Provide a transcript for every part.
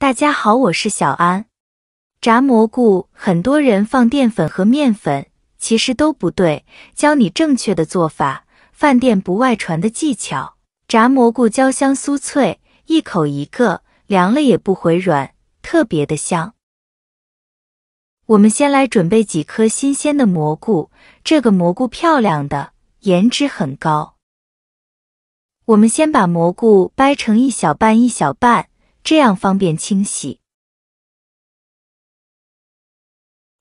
大家好，我是小安。炸蘑菇，很多人放淀粉和面粉，其实都不对。教你正确的做法，饭店不外传的技巧。炸蘑菇焦香酥脆，一口一个，凉了也不回软，特别的香。我们先来准备几颗新鲜的蘑菇，这个蘑菇漂亮的，颜值很高。我们先把蘑菇掰成一小半一小半。这样方便清洗。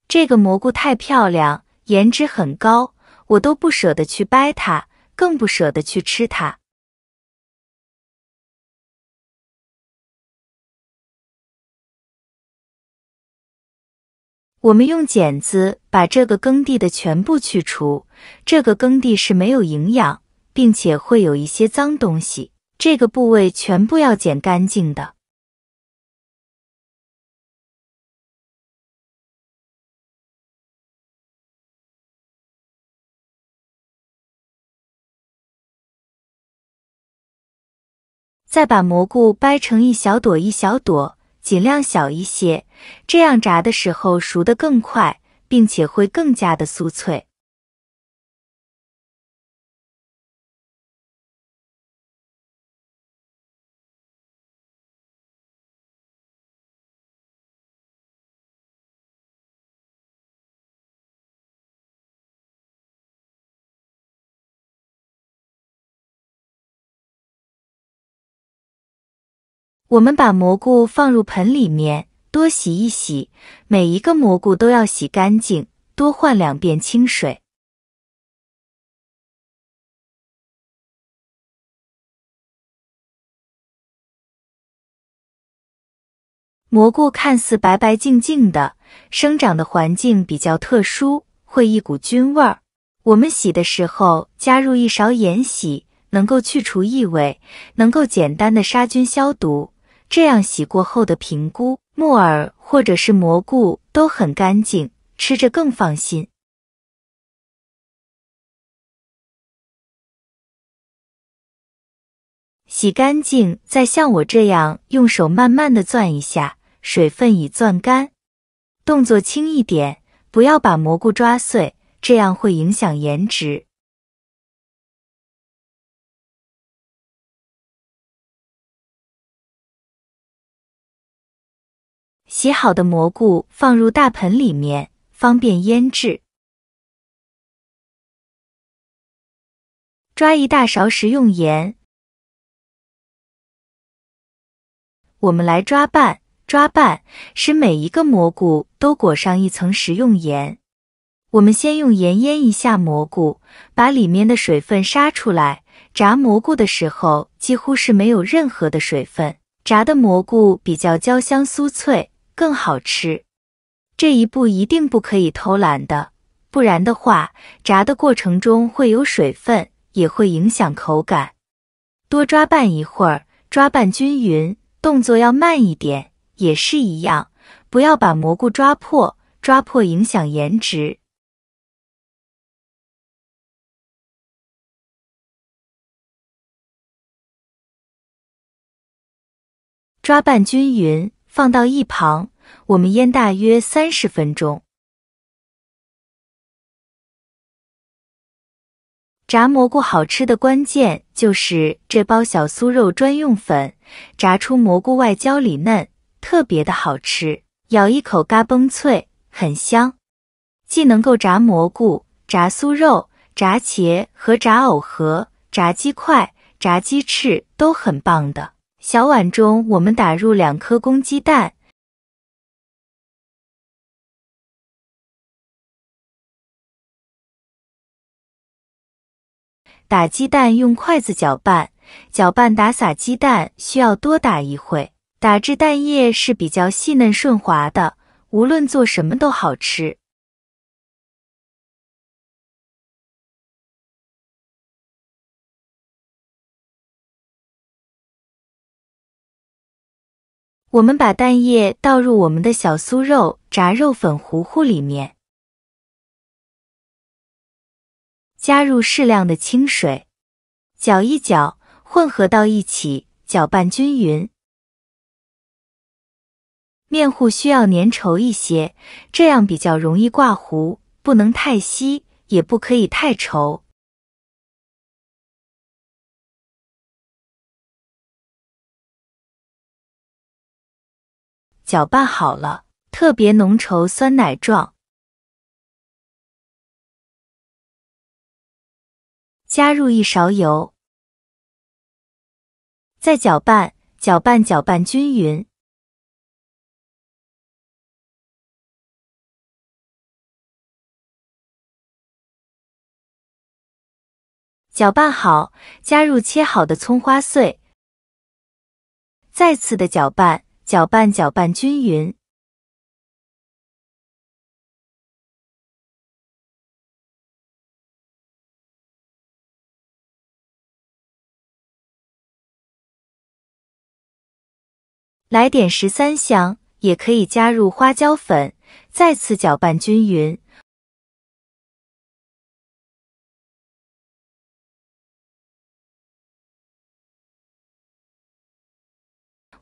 这个蘑菇太漂亮，颜值很高，我都不舍得去掰它，更不舍得去吃它。我们用剪子把这个耕地的全部去除。这个耕地是没有营养，并且会有一些脏东西，这个部位全部要剪干净的。再把蘑菇掰成一小朵一小朵，尽量小一些，这样炸的时候熟得更快，并且会更加的酥脆。我们把蘑菇放入盆里面，多洗一洗，每一个蘑菇都要洗干净，多换两遍清水。蘑菇看似白白净净的，生长的环境比较特殊，会一股菌味儿。我们洗的时候加入一勺盐洗，能够去除异味，能够简单的杀菌消毒。这样洗过后的平菇、木耳或者是蘑菇都很干净，吃着更放心。洗干净，再像我这样用手慢慢的攥一下，水分已攥干，动作轻一点，不要把蘑菇抓碎，这样会影响颜值。洗好的蘑菇放入大盆里面，方便腌制。抓一大勺食用盐，我们来抓拌，抓拌，使每一个蘑菇都裹上一层食用盐。我们先用盐腌一下蘑菇，把里面的水分杀出来。炸蘑菇的时候，几乎是没有任何的水分，炸的蘑菇比较焦香酥脆。更好吃，这一步一定不可以偷懒的，不然的话，炸的过程中会有水分，也会影响口感。多抓拌一会儿，抓拌均匀，动作要慢一点，也是一样，不要把蘑菇抓破，抓破影响颜值。抓拌均匀。放到一旁，我们腌大约三十分钟。炸蘑菇好吃的关键就是这包小酥肉专用粉，炸出蘑菇外焦里嫩，特别的好吃，咬一口嘎嘣脆，很香。既能够炸蘑菇、炸酥肉、炸茄和炸藕盒、炸鸡块、炸鸡翅都很棒的。小碗中，我们打入两颗公鸡蛋。打鸡蛋用筷子搅拌，搅拌打散鸡蛋需要多打一会，打至蛋液是比较细嫩顺滑的，无论做什么都好吃。我们把蛋液倒入我们的小酥肉炸肉粉糊糊里面，加入适量的清水，搅一搅，混合到一起，搅拌均匀。面糊需要粘稠一些，这样比较容易挂糊，不能太稀，也不可以太稠。搅拌好了，特别浓稠，酸奶状。加入一勺油，再搅拌，搅拌，搅拌均匀。搅拌好，加入切好的葱花碎，再次的搅拌。搅拌搅拌均匀，来点十三香，也可以加入花椒粉，再次搅拌均匀。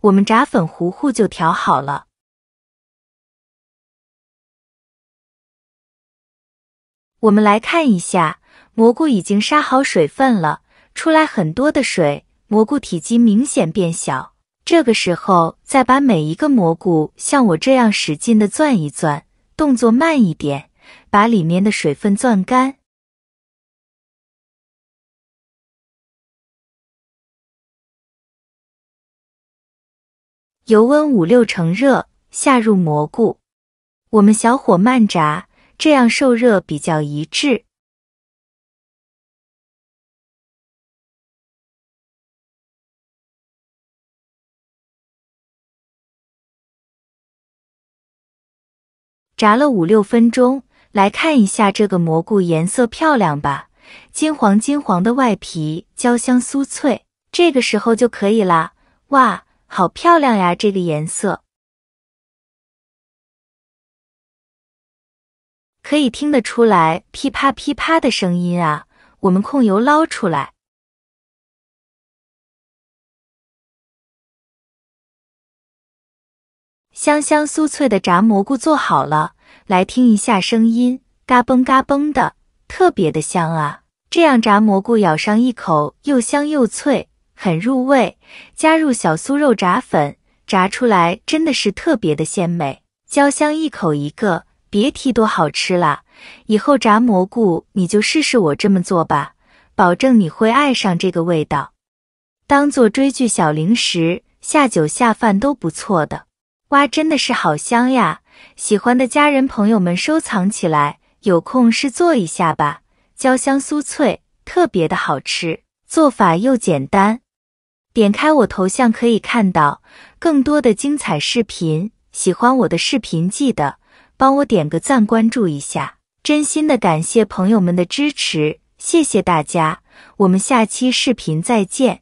我们炸粉糊糊就调好了。我们来看一下，蘑菇已经杀好水分了，出来很多的水，蘑菇体积明显变小。这个时候，再把每一个蘑菇像我这样使劲的攥一攥，动作慢一点，把里面的水分攥干。油温五六成热，下入蘑菇，我们小火慢炸，这样受热比较一致。炸了五六分钟，来看一下这个蘑菇颜色漂亮吧，金黄金黄的外皮，焦香酥脆，这个时候就可以啦！哇。好漂亮呀，这个颜色。可以听得出来噼啪噼啪的声音啊！我们控油捞出来，香香酥脆的炸蘑菇做好了。来听一下声音，嘎嘣嘎嘣的，特别的香啊！这样炸蘑菇咬上一口，又香又脆。很入味，加入小酥肉炸粉，炸出来真的是特别的鲜美，焦香，一口一个，别提多好吃啦！以后炸蘑菇你就试试我这么做吧，保证你会爱上这个味道。当做追剧小零食，下酒下饭都不错的。哇，真的是好香呀！喜欢的家人朋友们收藏起来，有空试做一下吧。焦香酥脆，特别的好吃，做法又简单。点开我头像可以看到更多的精彩视频。喜欢我的视频，记得帮我点个赞，关注一下。真心的感谢朋友们的支持，谢谢大家。我们下期视频再见。